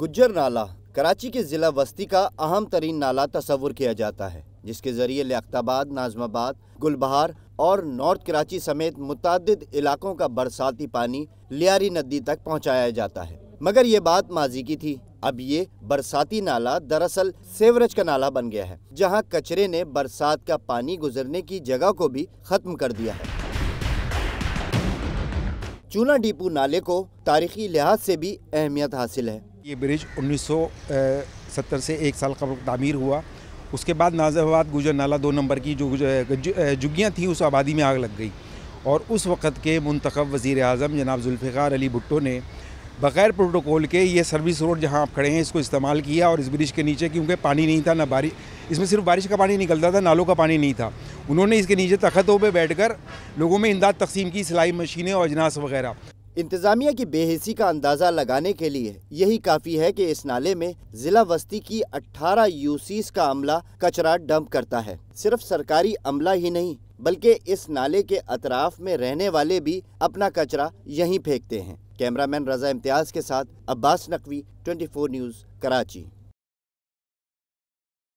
गुजर नाला कराची के ज़िला बस्ती का अहम तरीन नाला तस्वुर किया जाता है जिसके ज़रिए लियाबाद नाजमाबाद गुलबहार और नॉर्थ कराची समेत मुतद इलाकों का बरसाती पानी लियारी नदी तक पहुँचाया जाता है मगर ये बात माजी की थी अब ये बरसाती नाला दरअसल सेवरेज का नाला बन गया है जहाँ कचरे ने बरसात का पानी गुजरने की जगह को भी खत्म कर दिया है चूना डिपू नाले को तारीखी लिहाज से भी अहमियत हासिल है ये ब्रिज 1970 से एक साल कबल तमीर हुआ उसके बाद नाजाबाद गुजर नाला दो नंबर की जो जुग्गियाँ थी उस आबादी में आग लग गई और उस वक़्त के मंतखब वज़ी अजम जनाब जुल्फ़ार अली भुट्टो ने बग़ैर प्रोटोकॉल के ये सर्विस रोड जहाँ आप खड़े हैं इसको इस्तेमाल किया और इस ब्रिज के नीचे क्योंकि पानी नहीं था ना बारिश इसमें सिर्फ बारिश का पानी निकलता था नालों का पानी नहीं था उन्होंने इसके नीचे तख्तों पर बैठ कर लोगों में इमदाद तकसीम की सिलाई मशीनें और अजनास वगैरह इंतजामिया की बेहसी का अंदाजा लगाने के लिए यही काफी है कि इस नाले में जिला वस्ती की 18 यूसीस का अमला कचरा डंप करता है सिर्फ सरकारी अमला ही नहीं बल्कि इस नाले के अतराफ में रहने वाले भी अपना कचरा यहीं फेंकते हैं कैमरामैन रजा इम्तियाज के साथ अब्बास नकवी 24 न्यूज़ कराची